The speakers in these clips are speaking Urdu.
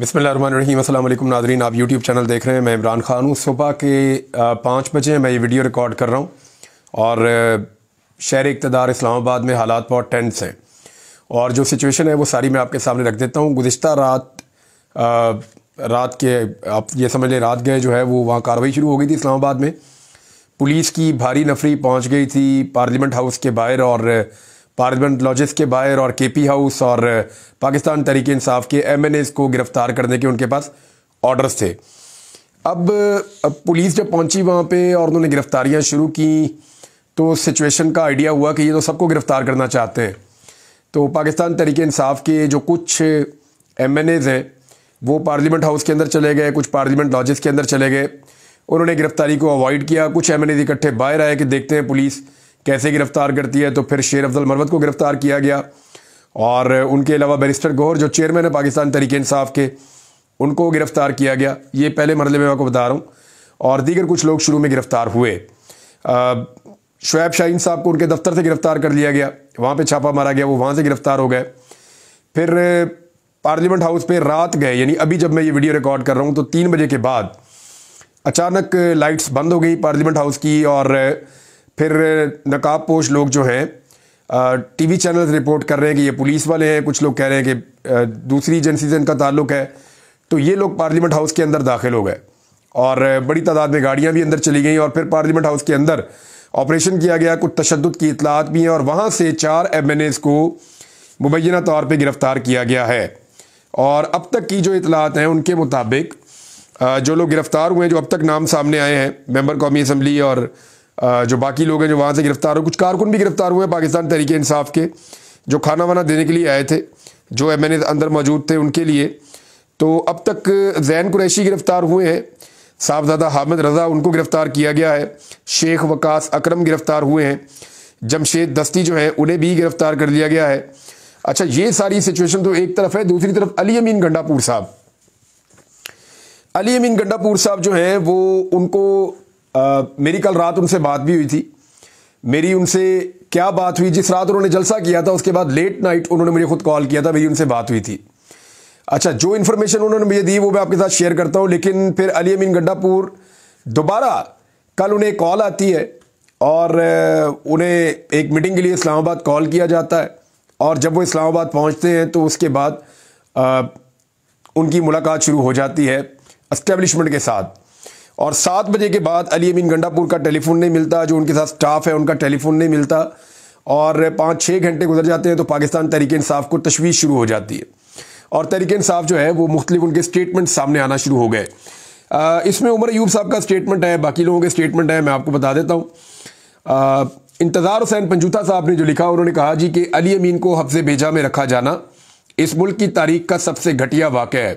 بسم اللہ الرحمن الرحیم السلام علیکم ناظرین آپ یوٹیوب چینل دیکھ رہے ہیں میں عمران خان ہوں صبح کے پانچ بجے میں یہ ویڈیو ریکارڈ کر رہا ہوں اور شہر اقتدار اسلام آباد میں حالات بہت ٹینس ہیں اور جو سچویشن ہے وہ ساری میں آپ کے سامنے رکھ دیتا ہوں گزشتہ رات رات کے آپ یہ سمجھ لیں رات گئے جو ہے وہ وہاں کاروائی شروع ہو گئی تھی اسلام آباد میں پولیس کی بھاری نفری پہنچ گئی تھی پارلیمنٹ ہاؤس کے باہر اور پارلیمنٹ لاجز کے باہر اور کے پی ہاؤس اور پاکستان تحریک انصاف کے ایم این ایز کو گرفتار کرنے کے ان کے پاس آرڈرز تھے اب اب پولیس جب پہنچی وہاں پہ اور انہوں نے گرفتاریاں شروع کیں تو سچویشن کا آئیڈیا ہوا کہ یہ تو سب کو گرفتار کرنا چاہتے ہیں تو پاکستان تحریک انصاف کے جو کچھ ایم این ایز ہیں وہ پارلیمنٹ ہاؤس کے اندر چلے گئے کچھ پارلیمنٹ لاجز کے اندر چلے گئے انہوں نے گرفتاری کو اوائڈ کیا کچھ ایم این ایز اکٹھے باہر آئے کہ دیکھتے ہیں پولیس کیسے گرفتار کرتی ہے تو پھر شیر افضل مروت کو گرفتار کیا گیا اور ان کے علاوہ بیرسٹر گوھر جو چیئرمین ہے پاکستان تحریک انصاف کے ان کو گرفتار کیا گیا یہ پہلے مرلے میں آپ کو بتا رہا ہوں اور دیگر کچھ لوگ شروع میں گرفتار ہوئے شعیب شاہین صاحب کو ان کے دفتر سے گرفتار کر لیا گیا وہاں پہ چھاپہ مارا گیا وہ وہاں سے گرفتار ہو گئے پھر پارلیمنٹ ہاؤس پہ رات گئے یعنی ابھی جب میں یہ ویڈیو ریکارڈ کر رہا ہوں تو تین بجے کے بعد اچانک لائٹس بند ہو گئی پارلیمنٹ ہاؤس کی اور پھر نقاب پوش لوگ جو ہیں ٹی وی چینلز رپورٹ کر رہے ہیں کہ یہ پولیس والے ہیں کچھ لوگ کہہ رہے ہیں کہ دوسری ایجنسی سے ان کا تعلق ہے تو یہ لوگ پارلیمنٹ ہاؤس کے اندر داخل ہو گئے اور بڑی تعداد میں گاڑیاں بھی اندر چلی گئیں اور پھر پارلیمنٹ ہاؤس کے اندر آپریشن کیا گیا کچھ تشدد کی اطلاعات بھی ہیں اور وہاں سے چار ایم این ایز کو مبینہ طور پہ گرفتار کیا گیا ہے اور اب تک کی جو اطلاعات ہیں ان کے مطابق جو لوگ گرفتار ہوئے ہیں جو اب تک نام سامنے آئے ہیں ممبر قومی اسمبلی اور جو باقی لوگ ہیں جو وہاں سے گرفتار ہوئے کچھ کارکن بھی گرفتار ہوئے پاکستان تحریک انصاف کے جو کھانا وانا دینے کے لیے آئے تھے جو ایم این اے اندر موجود تھے ان کے لیے تو اب تک زین قریشی گرفتار ہوئے ہیں صاحبزادہ حامد رضا ان کو گرفتار کیا گیا ہے شیخ وقاص اکرم گرفتار ہوئے ہیں جمشید دستی جو ہیں انہیں بھی گرفتار کر دیا گیا ہے اچھا یہ ساری سچویشن تو ایک طرف ہے دوسری طرف علی امین گنڈا پور صاحب علی امین گنڈا پور صاحب جو ہیں وہ ان کو میری کل رات ان سے بات بھی ہوئی تھی میری ان سے کیا بات ہوئی جس رات انہوں نے جلسہ کیا تھا اس کے بعد لیٹ نائٹ انہوں نے مجھے خود کال کیا تھا میری ان سے بات ہوئی تھی اچھا جو انفارمیشن انہوں نے مجھے دی وہ میں آپ کے ساتھ شیئر کرتا ہوں لیکن پھر علی امین گڈھا پور دوبارہ کل انہیں کال آتی ہے اور انہیں ایک میٹنگ کے لیے اسلام آباد کال کیا جاتا ہے اور جب وہ اسلام آباد پہنچتے ہیں تو اس کے بعد ان کی ملاقات شروع ہو جاتی ہے اسٹیبلشمنٹ کے ساتھ اور سات بجے کے بعد علی امین گنڈا پور کا ٹیلی فون نہیں ملتا جو ان کے ساتھ سٹاف ہے ان کا ٹیلی فون نہیں ملتا اور پانچ چھ گھنٹے گزر جاتے ہیں تو پاکستان تحریک انصاف کو تشویش شروع ہو جاتی ہے اور تحریک انصاف جو ہے وہ مختلف ان کے اسٹیٹمنٹ سامنے آنا شروع ہو گئے اس میں عمر ایوب صاحب کا اسٹیٹمنٹ ہے باقی لوگوں کے اسٹیٹمنٹ ہے میں آپ کو بتا دیتا ہوں انتظار حسین پنجوتا صاحب نے جو لکھا انہوں نے کہا جی کہ علی امین کو حفظ بیجا میں رکھا جانا اس ملک کی تاریخ کا سب سے گھٹیا واقعہ ہے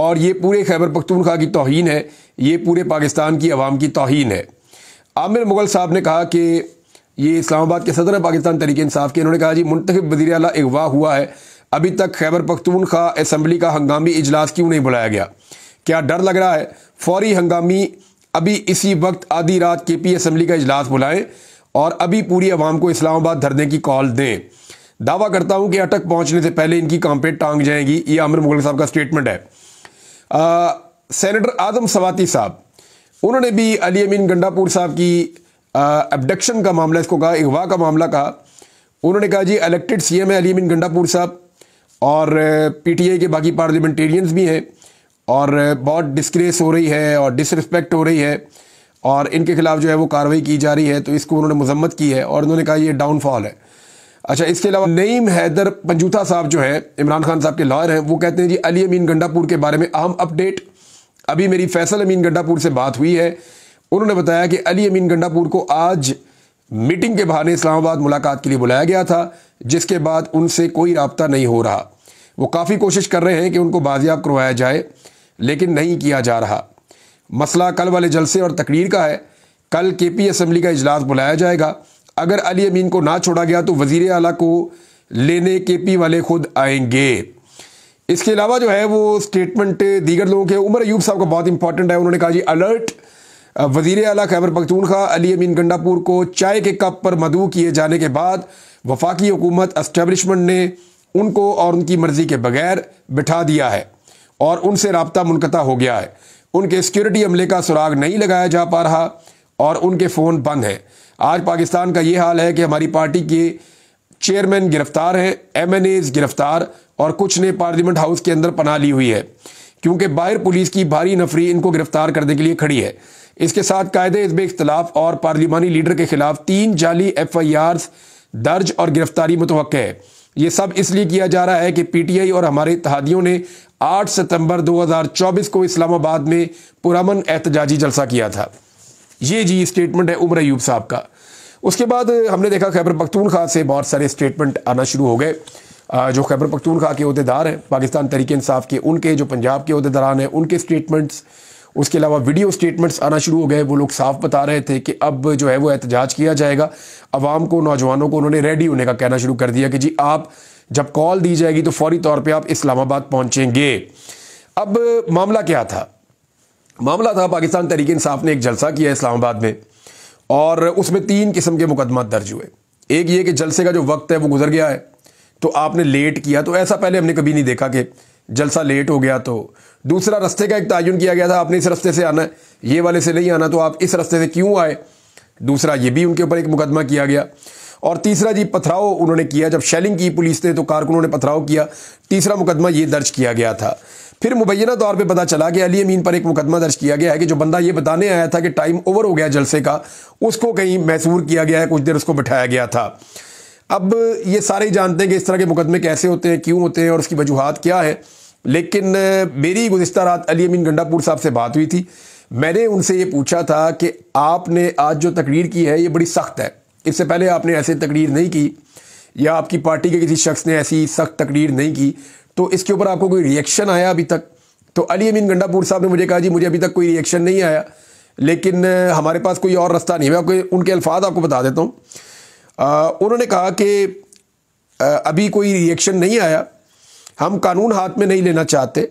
اور یہ پورے خیبر پختونخوا کی توہین ہے یہ پورے پاکستان کی عوام کی توہین ہے عامر مغل صاحب نے کہا کہ یہ اسلام آباد کے صدر پاکستان طریقے انصاف کے انہوں نے کہا جی منتخب وزیر اعلیٰ اغوا ہوا ہے ابھی تک خیبر پختونخوا اسمبلی کا ہنگامی اجلاس کیوں نہیں بلایا گیا کیا ڈر لگ رہا ہے فوری ہنگامی ابھی اسی وقت آدھی رات کے پی اسمبلی کا اجلاس بلائیں اور ابھی پوری عوام کو اسلام آباد دھرنے کی کال دیں دعویٰ کرتا ہوں کہ اٹک پہنچنے سے پہلے ان کی پہ ٹانگ جائیں گی یہ عامر مغل صاحب کا اسٹیٹمنٹ ہے سینیٹر اعظم سواتی صاحب انہوں نے بھی علی امین گنڈا پور صاحب کی ابڈکشن کا معاملہ اس کو کہا اغوا کا معاملہ کہا انہوں نے کہا جی الیکٹڈ سی ایم ہے علی امین گنڈا پور صاحب اور پی ٹی آئی کے باقی پارلیمنٹیرینز بھی ہیں اور بہت ڈسکریس ہو رہی ہے اور ڈس رسپیکٹ ہو رہی ہے اور ان کے خلاف جو ہے وہ کارروائی کی جا رہی ہے تو اس کو انہوں نے مذمت کی ہے اور انہوں نے کہا یہ ڈاؤن فال ہے اچھا اس کے علاوہ نعیم حیدر پنجوتھا صاحب جو ہیں عمران خان صاحب کے لائر ہیں وہ کہتے ہیں جی علی امین گنڈا پور کے بارے میں اہم اپڈیٹ ابھی میری فیصل امین گنڈا پور سے بات ہوئی ہے انہوں نے بتایا کہ علی امین گنڈا پور کو آج میٹنگ کے بہانے اسلام آباد ملاقات کے لیے بلایا گیا تھا جس کے بعد ان سے کوئی رابطہ نہیں ہو رہا وہ کافی کوشش کر رہے ہیں کہ ان کو بازیاب کروایا جائے لیکن نہیں کیا جا رہا مسئلہ کل والے جلسے اور تقریر کا ہے کل کے پی اسمبلی کا اجلاس بلایا جائے گا اگر علی امین کو نہ چھوڑا گیا تو وزیر اعلیٰ کو لینے کے پی والے خود آئیں گے اس کے علاوہ جو ہے وہ اسٹیٹمنٹ دیگر لوگوں کے عمر ایوب صاحب کا بہت امپورٹنٹ ہے انہوں نے کہا جی الرٹ وزیر اعلیٰ خیبر پختونخوا علی امین گنڈا پور کو چائے کے کپ پر مدعو کیے جانے کے بعد وفاقی حکومت اسٹیبلشمنٹ نے ان کو اور ان کی مرضی کے بغیر بٹھا دیا ہے اور ان سے رابطہ منقطع ہو گیا ہے ان کے سیکیورٹی عملے کا سراغ نہیں لگایا جا پا رہا اور ان کے فون بند ہیں آج پاکستان کا یہ حال ہے کہ ہماری پارٹی کے چیئرمین گرفتار ہیں ایم این ایز گرفتار اور کچھ نے پارلیمنٹ ہاؤس کے اندر پناہ لی ہوئی ہے کیونکہ باہر پولیس کی بھاری نفری ان کو گرفتار کرنے کے لیے کھڑی ہے اس کے ساتھ قائد اختلاف اور پارلیمانی لیڈر کے خلاف تین جعلی درج اور گرفتاری متوقع ہے یہ سب اس لیے کیا جا رہا ہے کہ پی ٹی آئی اور ہمارے اتحادیوں نے آٹھ ستمبر دو ہزار چوبیس کو اسلام آباد میں پرامن احتجاجی جلسہ کیا تھا یہ جی اسٹیٹمنٹ ہے عمر ایوب صاحب کا اس کے بعد ہم نے دیکھا خیبر پختونخوا سے بہت سارے اسٹیٹمنٹ آنا شروع ہو گئے جو خیبر پختونخوا کے عہدیدار دار ہیں پاکستان تحریک انصاف کے ان کے جو پنجاب کے عہدیداران داران ہیں ان کے سٹیٹمنٹس اس کے علاوہ ویڈیو سٹیٹمنٹس آنا شروع ہو گئے وہ لوگ صاف بتا رہے تھے کہ اب جو ہے وہ احتجاج کیا جائے گا عوام کو نوجوانوں کو انہوں نے ریڈی ہونے کا کہنا شروع کر دیا کہ جی آپ جب کال دی جائے گی تو فوری طور پہ آپ اسلام آباد پہنچیں گے اب معاملہ کیا تھا معاملہ تھا پاکستان تحریک انصاف نے ایک جلسہ کیا اسلام آباد میں اور اس میں تین قسم کے مقدمات درج ہوئے ایک یہ کہ جلسے کا جو وقت ہے وہ گزر گیا ہے تو آپ نے لیٹ کیا تو ایسا پہلے ہم نے کبھی نہیں دیکھا کہ جلسہ لیٹ ہو گیا تو دوسرا رستے کا ایک تعین کیا گیا تھا آپ نے اس رستے سے آنا ہے یہ والے سے نہیں آنا تو آپ اس رستے سے کیوں آئے دوسرا یہ بھی ان کے اوپر ایک مقدمہ کیا گیا اور تیسرا جی پتھراؤ انہوں نے کیا جب شیلنگ کی پولیس نے تو کارکنوں نے پتھراؤ کیا تیسرا مقدمہ یہ درج کیا گیا تھا پھر مبینہ طور پہ پتا چلا کہ علی امین پر ایک مقدمہ درج کیا گیا ہے کہ جو بندہ یہ بتانے آیا تھا کہ ٹائم اوور ہو گیا جلسے کا اس کو کہیں محسور کیا گیا ہے کچھ دیر اس کو بٹھایا گیا تھا اب یہ سارے جانتے ہیں کہ اس طرح کے مقدمے کیسے ہوتے ہیں کیوں ہوتے ہیں اور اس کی وجوہات کیا ہے لیکن میری گزشتہ رات علی امین گنڈا پور صاحب سے بات ہوئی تھی میں نے ان سے یہ پوچھا تھا کہ آپ نے آج جو تقریر کی ہے یہ بڑی سخت ہے اس سے پہلے آپ نے ایسے تقریر نہیں کی یا آپ کی پارٹی کے کسی شخص نے ایسی سخت تقریر نہیں کی تو اس کے اوپر آپ کو کوئی ریئیکشن آیا ابھی تک تو علی امین گنڈا پور صاحب نے مجھے کہا جی مجھے ابھی تک کوئی ریئیکشن نہیں آیا لیکن ہمارے پاس کوئی اور رستہ نہیں میں کوئی ان کے الفاظ آپ کو بتا دیتا ہوں انہوں نے کہا کہ ابھی کوئی ریئیکشن نہیں آیا ہم قانون ہاتھ میں نہیں لینا چاہتے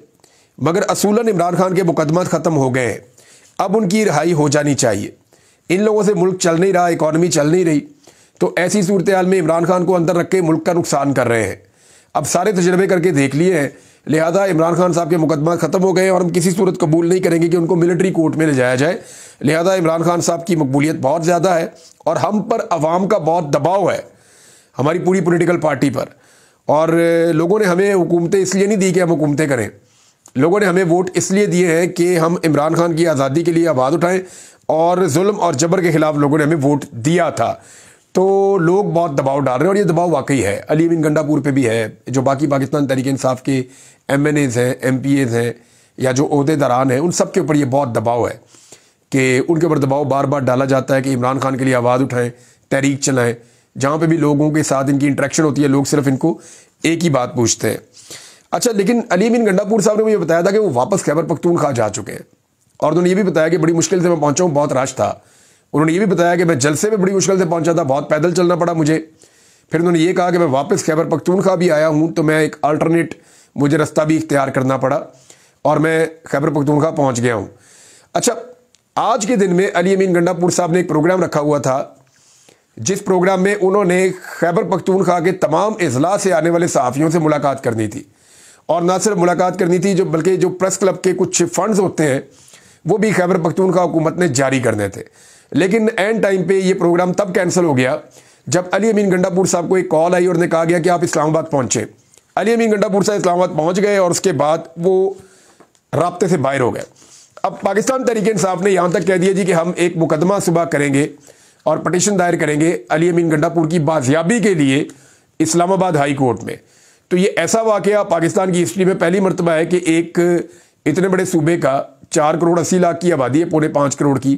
مگر اصولاً عمران خان کے مقدمات ختم ہو گئے ہیں اب ان کی رہائی ہو جانی چاہیے ان لوگوں سے ملک چل نہیں رہا اکانومی چل نہیں رہی تو ایسی صورتحال میں عمران خان کو اندر رکھ کے ملک کا نقصان کر رہے ہیں اب سارے تجربے کر کے دیکھ لیے ہیں لہذا عمران خان صاحب کے مقدمات ختم ہو گئے ہیں اور ہم کسی صورت قبول نہیں کریں گے کہ ان کو ملٹری کورٹ میں لے جایا جائے لہذا عمران خان صاحب کی مقبولیت بہت زیادہ ہے اور ہم پر عوام کا بہت دباؤ ہے ہماری پوری پولیٹیکل پارٹی پر اور لوگوں نے ہمیں حکومتیں اس لیے نہیں دی کہ ہم حکومتیں کریں لوگوں نے ہمیں ووٹ اس لیے دیے ہیں کہ ہم عمران خان کی آزادی کے لیے آواز اٹھائیں اور ظلم اور جبر کے خلاف لوگوں نے ہمیں ووٹ دیا تھا تو لوگ بہت دباؤ ڈال رہے ہیں اور یہ دباؤ واقعی ہے علی امین گنڈا پور پہ بھی ہے جو باقی پاکستان تحریک انصاف کے ایم این ایز ہیں ایم پی ایز ہیں یا جو عہدے داران ہیں ان سب کے اوپر یہ بہت دباؤ ہے کہ ان کے اوپر دباؤ بار بار ڈالا جاتا ہے کہ عمران خان کے لیے آواز اٹھائیں تحریک چلائیں جہاں پہ بھی لوگوں کے ساتھ ان کی انٹریکشن ہوتی ہے لوگ صرف ان کو ایک ہی بات پوچھتے ہیں اچھا لیکن علی بن پور صاحب نے مجھے بتایا تھا کہ وہ واپس خیبر پختونخوا جا چکے ہیں اور انہوں نے یہ بھی بتایا کہ بڑی مشکل سے میں پہنچا ہوں بہت رش تھا انہوں نے یہ بھی بتایا کہ میں جلسے میں بڑی مشکل سے پہنچا تھا بہت پیدل چلنا پڑا مجھے پھر انہوں نے یہ کہا کہ میں واپس خیبر پختونخوا بھی آیا ہوں تو میں ایک الٹرنیٹ مجھے رستہ بھی اختیار کرنا پڑا اور میں خیبر پختونخوا پہنچ گیا ہوں اچھا آج کے دن میں علی امین گنڈا پور صاحب نے ایک پروگرام رکھا ہوا تھا جس پروگرام میں انہوں نے خیبر پختونخوا کے تمام اضلاع سے آنے والے صحافیوں سے ملاقات کرنی تھی اور نہ صرف ملاقات کرنی تھی جو بلکہ جو پریس کلب کے کچھ فنڈز ہوتے ہیں وہ بھی خیبر پختونخوا حکومت نے جاری کرنے تھے لیکن اینڈ ٹائم پہ یہ پروگرام تب کینسل ہو گیا جب علی امین گنڈا پور صاحب کو ایک کال آئی اور نے کہا گیا کہ آپ اسلام آباد پہنچے علی امین گنڈا پور صاحب اسلام آباد پہنچ گئے اور اس کے بعد وہ رابطے سے باہر ہو گئے اب پاکستان تحریک انصاف نے یہاں تک کہہ دیا جی کہ ہم ایک مقدمہ صبح کریں گے اور پٹیشن دائر کریں گے علی امین گنڈا پور کی بازیابی کے لیے اسلام آباد ہائی کورٹ میں تو یہ ایسا واقعہ پاکستان کی ہسٹری میں پہلی مرتبہ ہے کہ ایک اتنے بڑے صوبے کا چار کروڑ اسی لاکھ کی آبادی ہے پونے پانچ کروڑ کی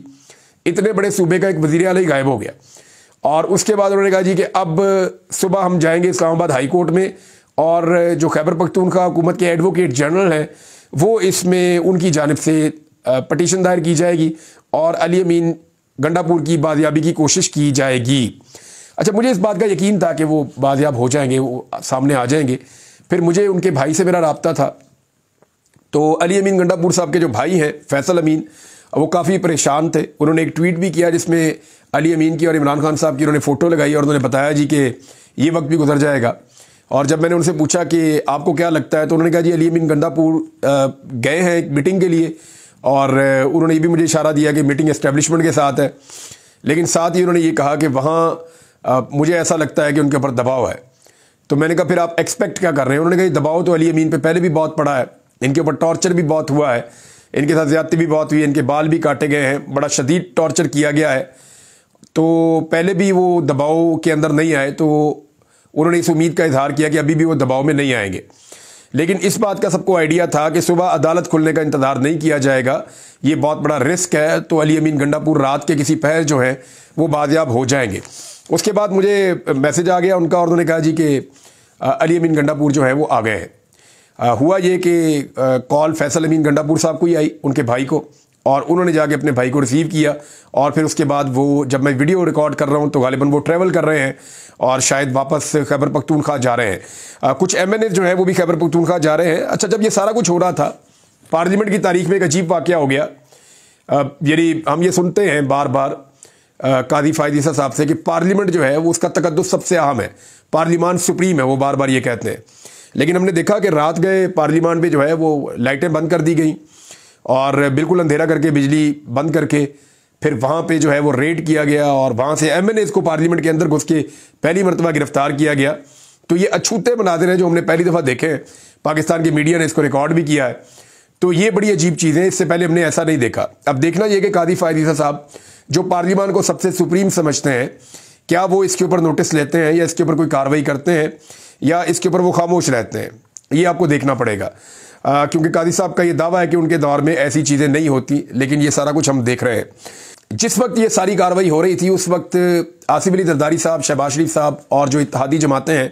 اتنے بڑے صوبے کا ایک وزیر اعلیٰ ہی غائب ہو گیا اور اس کے بعد انہوں نے کہا جی کہ اب صبح ہم جائیں گے اسلام آباد ہائی کورٹ میں اور جو خیبر پختونخوا حکومت کے ایڈوکیٹ جنرل ہیں وہ اس میں ان کی جانب سے پٹیشن دائر کی جائے گی اور علی امین گنڈا پور کی بازیابی کی کوشش کی جائے گی اچھا مجھے اس بات کا یقین تھا کہ وہ بازیاب ہو جائیں گے وہ سامنے آ جائیں گے پھر مجھے ان کے بھائی سے میرا رابطہ تھا تو علی امین گنڈا پور صاحب کے جو بھائی ہیں فیصل امین وہ کافی پریشان تھے انہوں نے ایک ٹویٹ بھی کیا جس میں علی امین کی اور عمران خان صاحب کی انہوں نے فوٹو لگائی اور انہوں نے بتایا جی کہ یہ وقت بھی گزر جائے گا اور جب میں نے ان سے پوچھا کہ آپ کو کیا لگتا ہے تو انہوں نے کہا جی علی امین گنڈا پور گئے ہیں ایک میٹنگ کے لیے اور انہوں نے یہ بھی مجھے اشارہ دیا کہ میٹنگ اسٹیبلشمنٹ کے ساتھ ہے لیکن ساتھ ہی انہوں نے یہ کہا کہ وہاں مجھے ایسا لگتا ہے کہ ان کے اوپر دباؤ ہے تو میں نے کہا پھر آپ ایکسپیکٹ کیا کر رہے ہیں انہوں نے کہا یہ دباؤ تو علی امین پہ پہلے بھی بہت پڑا ہے ان کے اوپر ٹارچر بھی بہت ہوا ہے ان کے ساتھ زیادتی بھی بہت ہوئی ان کے بال بھی کاٹے گئے ہیں بڑا شدید ٹارچر کیا گیا ہے تو پہلے بھی وہ دباؤ کے اندر نہیں آئے تو انہوں نے اس امید کا اظہار کیا کہ ابھی بھی وہ دباؤ میں نہیں آئیں گے لیکن اس بات کا سب کو آئیڈیا تھا کہ صبح عدالت کھلنے کا انتظار نہیں کیا جائے گا یہ بہت بڑا رسک ہے تو علی امین گنڈا پور رات کے کسی پہر جو ہیں وہ بازیاب ہو جائیں گے اس کے بعد مجھے میسج آ گیا ان کا اور انہوں نے کہا جی کہ علی امین گنڈا پور جو ہے وہ آ گئے ہیں ہوا یہ کہ کال فیصل امین گنڈا پور صاحب کو ہی آئی ان کے بھائی کو اور انہوں نے جا کے اپنے بھائی کو ریسیو کیا اور پھر اس کے بعد وہ جب میں ویڈیو ریکارڈ کر رہا ہوں تو غالباً وہ ٹریول کر رہے ہیں اور شاید واپس خیبر پختونخوا جا رہے ہیں کچھ ایم این اے جو ہیں وہ بھی خیبر پختونخوا جا رہے ہیں اچھا جب یہ سارا کچھ ہو رہا تھا پارلیمنٹ کی تاریخ میں ایک عجیب واقعہ ہو گیا یعنی ہم یہ سنتے ہیں بار بار قاضی فائدی صاحب سے کہ پارلیمنٹ جو ہے وہ اس کا تقدس سب سے اہم ہے پارلیمان سپریم ہے وہ بار بار یہ کہتے ہیں لیکن ہم نے دیکھا کہ رات گئے پارلیمان پہ جو ہے وہ لائٹیں بند کر دی گئیں اور بالکل اندھیرا کر کے بجلی بند کر کے پھر وہاں پہ جو ہے وہ ریڈ کیا گیا اور وہاں سے ایم این اے کو پارلیمنٹ کے اندر گھس کے پہلی مرتبہ گرفتار کیا گیا تو یہ اچھوتے مناظر ہیں جو ہم نے پہلی دفعہ دیکھے ہیں پاکستان کی میڈیا نے اس کو ریکارڈ بھی کیا ہے تو یہ بڑی عجیب چیز ہے اس سے پہلے ہم نے ایسا نہیں دیکھا اب دیکھنا یہ کہ قادی فائدیزہ صاحب جو پارلیمان کو سب سے سپریم سمجھتے ہیں کیا وہ اس کے اوپر نوٹس لیتے ہیں یا اس کے اوپر کوئی کاروائی کرتے ہیں یا اس کے اوپر وہ خاموش رہتے ہیں یہ آپ کو دیکھنا پڑے گا کیونکہ قادی صاحب کا یہ دعویٰ ہے کہ ان کے دور میں ایسی چیزیں نہیں ہوتی لیکن یہ سارا کچھ ہم دیکھ رہے ہیں جس وقت یہ ساری کاروائی ہو رہی تھی اس وقت آصف علی درداری صاحب شہباز شریف صاحب اور جو اتحادی جماعتیں ہیں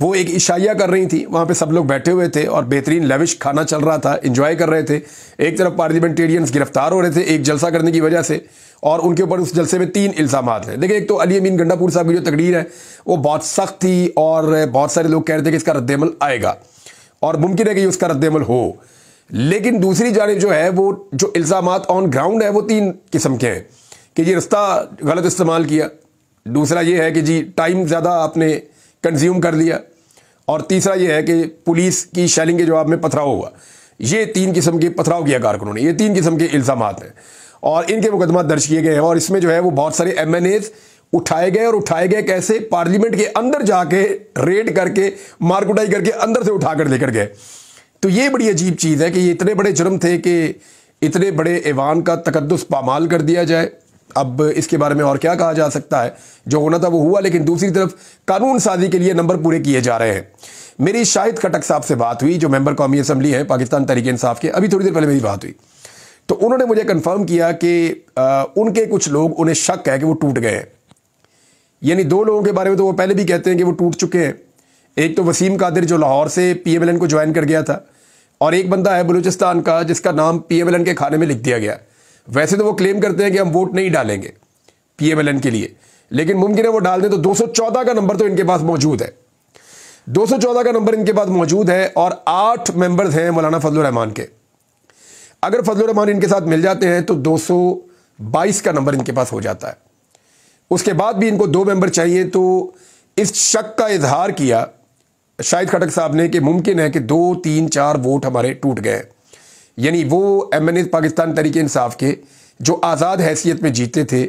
وہ ایک عشائیہ کر رہی تھیں وہاں پہ سب لوگ بیٹھے ہوئے تھے اور بہترین لیوش کھانا چل رہا تھا انجوائے کر رہے تھے ایک طرف پارلیمنٹرینس گرفتار ہو رہے تھے ایک جلسہ کرنے کی وجہ سے اور ان کے اوپر اس جلسے میں تین الزامات ہیں دیکھیں ایک تو علی امین گنڈاپور صاحب کی جو تقریر ہے وہ بہت سخت تھی اور بہت سارے لوگ کہہ رہے تھے کہ اس کا رد عمل آئے گا اور ممکن ہے کہ اس کا رد عمل ہو لیکن دوسری جانب جو ہے وہ جو الزامات آن گراؤنڈ ہے وہ تین قسم کے ہیں کہ یہ رستہ غلط استعمال کیا دوسرا یہ ہے کہ جی ٹائم زیادہ آپ نے کنزیوم کر لیا اور تیسرا یہ ہے کہ پولیس کی شیلنگ کے جواب میں پتھراؤ ہوا یہ تین قسم کے پتھراؤ کیا کارکنوں نے یہ تین قسم کے الزامات ہیں اور ان کے مقدمات درج کیے گئے ہیں اور اس میں جو ہے وہ بہت سارے ایم این ایز اٹھائے گئے اور اٹھائے گئے کیسے پارلیمنٹ کے اندر جا کے ریڈ کر کے مارکوٹائی کر کے اندر سے اٹھا کر لے کر گئے تو یہ بڑی عجیب چیز ہے کہ یہ اتنے بڑے جرم تھے کہ اتنے بڑے ایوان کا تقدس پامال کر دیا جائے اب اس کے بارے میں اور کیا کہا جا سکتا ہے جو ہونا تھا وہ ہوا لیکن دوسری طرف قانون سازی کے لیے نمبر پورے کیے جا رہے ہیں میری شاہد کٹک صاحب سے بات ہوئی جو ممبر قومی اسمبلی ہے پاکستان تحریک انصاف کے ابھی تھوڑی دیر پہلے میری بات ہوئی تو انہوں نے مجھے کنفرم کیا کہ ان کے کچھ لوگ انہیں شک ہے کہ وہ ٹوٹ گئے ہیں یعنی دو لوگوں کے بارے میں تو وہ پہلے بھی کہتے ہیں کہ وہ ٹوٹ چکے ہیں ایک تو وسیم قادر جو لاہور سے پی ایم ایل این کو جوائن کر گیا تھا اور ایک بندہ ہے بلوچستان کا جس کا نام پی ایم ایل این کے کھانے میں لکھ دیا گیا ویسے تو وہ کلیم کرتے ہیں کہ ہم ووٹ نہیں ڈالیں گے پی ایم ایل این کے لیے لیکن ممکن ہے وہ ڈال دیں تو دو سو چودہ کا نمبر تو ان کے پاس موجود ہے دو سو چودہ کا نمبر ان کے پاس موجود ہے اور آٹھ ممبرز ہیں مولانا فضل الرحمان کے اگر فضل الرحمان ان کے ساتھ مل جاتے ہیں تو دو سو بائیس کا نمبر ان کے پاس ہو جاتا ہے اس کے بعد بھی ان کو دو ممبر چاہیے تو اس شک کا اظہار کیا شاید کھٹک صاحب نے کہ ممکن ہے کہ دو تین چار ووٹ ہمارے ٹوٹ گئے یعنی وہ ایم این اے پاکستان طریقے انصاف کے جو آزاد حیثیت میں جیتے تھے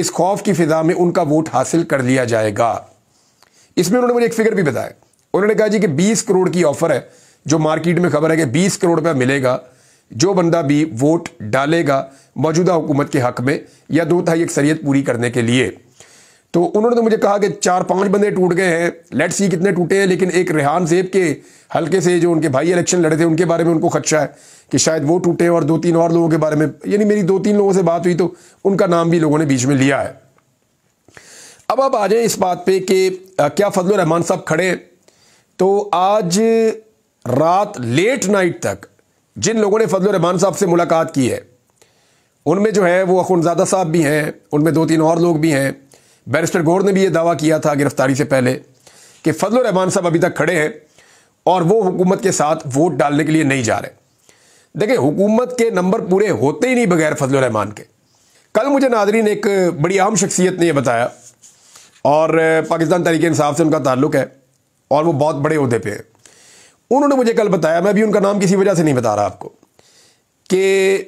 اس خوف کی فضا میں ان کا ووٹ حاصل کر لیا جائے گا اس میں انہوں نے مجھے ایک فکر بھی بتایا انہوں نے کہا جی کہ بیس کروڑ کی آفر ہے جو مارکیٹ میں خبر ہے کہ بیس کروڑ روپیہ ملے گا جو بندہ بھی ووٹ ڈالے گا موجودہ حکومت کے حق میں یا دو تہائی ایک پوری کرنے کے لیے تو انہوں نے تو مجھے کہا کہ چار پانچ بندے ٹوٹ گئے ہیں لیٹ سی کتنے ٹوٹے ہیں لیکن ایک ریحان زیب کے حلقے سے جو ان کے بھائی الیکشن لڑے تھے ان کے بارے میں ان کو خدشہ ہے کہ شاید وہ ٹوٹے اور دو تین اور لوگوں کے بارے میں یعنی میری دو تین لوگوں سے بات ہوئی تو ان کا نام بھی لوگوں نے بیچ میں لیا ہے اب آپ آ جائیں اس بات پہ کہ کیا فضل الرحمان صاحب کھڑے ہیں تو آج رات لیٹ نائٹ تک جن لوگوں نے فضل الرحمان صاحب سے ملاقات کی ہے ان میں جو ہے وہ اخنزادہ صاحب بھی ہیں ان میں دو تین اور لوگ بھی ہیں بیرسٹر گور نے بھی یہ دعویٰ کیا تھا گرفتاری سے پہلے کہ فضل الرحمان صاحب ابھی تک کھڑے ہیں اور وہ حکومت کے ساتھ ووٹ ڈالنے کے لیے نہیں جا رہے دیکھیں حکومت کے نمبر پورے ہوتے ہی نہیں بغیر فضل الرحمان کے کل مجھے ناظرین نے ایک بڑی عام شخصیت نے یہ بتایا اور پاکستان تحریک انصاف سے ان کا تعلق ہے اور وہ بہت بڑے عہدے پہ ہیں انہوں نے مجھے کل بتایا میں بھی ان کا نام کسی وجہ سے نہیں بتا رہا آپ کو کہ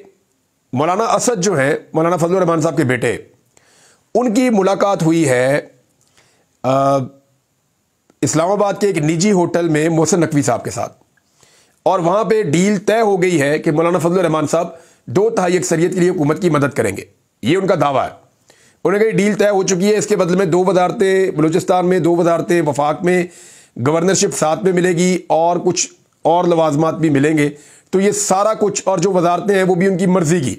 مولانا اسد جو ہیں مولانا فضل الرحمان صاحب کے بیٹے ان کی ملاقات ہوئی ہے اسلام آباد کے ایک نجی ہوٹل میں محسن نقوی صاحب کے ساتھ اور وہاں پہ ڈیل طے ہو گئی ہے کہ مولانا فضل الرحمان صاحب دو تہائی اکثریت کے لیے حکومت کی مدد کریں گے یہ ان کا دعویٰ ہے انہوں نے کہا ڈیل طے ہو چکی ہے اس کے بدلے میں دو وزارتیں بلوچستان میں دو وزارتیں وفاق میں گورنرشپ ساتھ میں ملے گی اور کچھ اور لوازمات بھی ملیں گے تو یہ سارا کچھ اور جو وزارتیں ہیں وہ بھی ان کی مرضی کی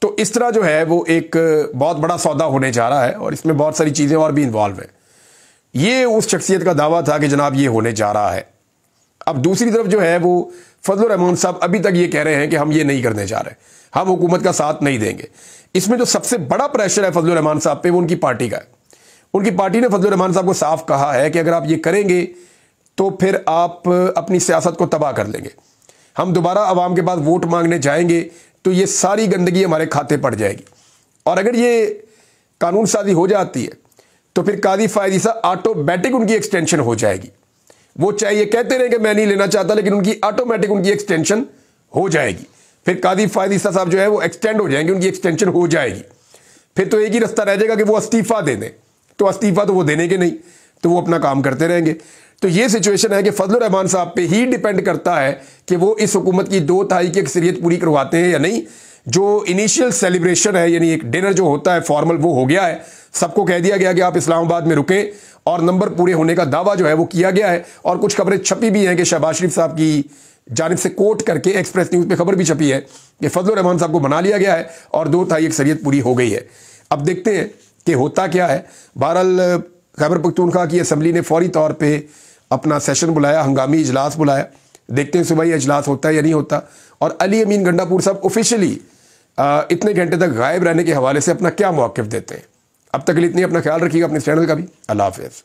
تو اس طرح جو ہے وہ ایک بہت بڑا سودا ہونے جا رہا ہے اور اس میں بہت ساری چیزیں اور بھی انوالو ہیں یہ اس شخصیت کا دعویٰ تھا کہ جناب یہ ہونے جا رہا ہے اب دوسری طرف جو ہے وہ فضل الرحمان صاحب ابھی تک یہ کہہ رہے ہیں کہ ہم یہ نہیں کرنے جا رہے ہم حکومت کا ساتھ نہیں دیں گے اس میں جو سب سے بڑا پریشر ہے فضل الرحمان صاحب پہ وہ ان کی پارٹی کا ہے ان کی پارٹی نے فضل الرحمان صاحب کو صاف کہا ہے کہ اگر آپ یہ کریں گے تو پھر آپ اپنی سیاست کو تباہ کر لیں گے ہم دوبارہ عوام کے پاس ووٹ مانگنے جائیں گے تو یہ ساری گندگی ہمارے کھاتے پڑ جائے گی اور اگر یہ قانون سازی ہو جاتی ہے تو پھر کادیف فائدہ آٹومیٹک ان کی ایکسٹینشن ہو جائے گی وہ چاہیے کہتے رہے کہ میں نہیں لینا چاہتا لیکن ان کی آٹومیٹک ان کی ایکسٹینشن ہو جائے گی پھر قاضی فاضثہ صاحب جو ہے وہ ایکسٹینڈ ہو جائیں گے ان کی ایکسٹینشن ہو جائے گی پھر تو ایک ہی رستہ رہ جائے گا کہ وہ استعفیٰ دے دیں تو استعفیٰ تو وہ دینے کے نہیں تو وہ اپنا کام کرتے رہیں گے تو یہ سچویشن ہے کہ فضل الرحمان صاحب پہ ہی ڈیپینڈ کرتا ہے کہ وہ اس حکومت کی دو تہائی کی اکثریت پوری کرواتے ہیں یا نہیں جو انیشیل سیلیبریشن ہے یعنی ایک ڈنر جو ہوتا ہے فارمل وہ ہو گیا ہے سب کو کہہ دیا گیا کہ آپ اسلام آباد میں رکیں اور نمبر پورے ہونے کا دعویٰ جو ہے وہ کیا گیا ہے اور کچھ خبریں چھپی بھی ہیں کہ شہباز شریف صاحب کی جانب سے کوٹ کر کے ایکسپریس نیوز پہ خبر بھی چھپی ہے کہ فضل الرحمان صاحب کو بنا لیا گیا ہے اور دو تہائی اکثریت پوری ہو گئی ہے اب دیکھتے ہیں کہ ہوتا کیا ہے بہرحال خیبر پختونخوا کی اسمبلی نے فوری طور پہ اپنا سیشن بلایا ہنگامی اجلاس بلایا دیکھتے ہیں صبح یہ اجلاس ہوتا ہے یا نہیں ہوتا اور علی امین گنڈا پور صاحب آفیشیلی اتنے گھنٹے تک غائب رہنے کے حوالے سے اپنا کیا موقف دیتے ہیں اب تک اتنی اپنا خیال رکھیے گا اپنے چینل کا بھی اللہ حافظ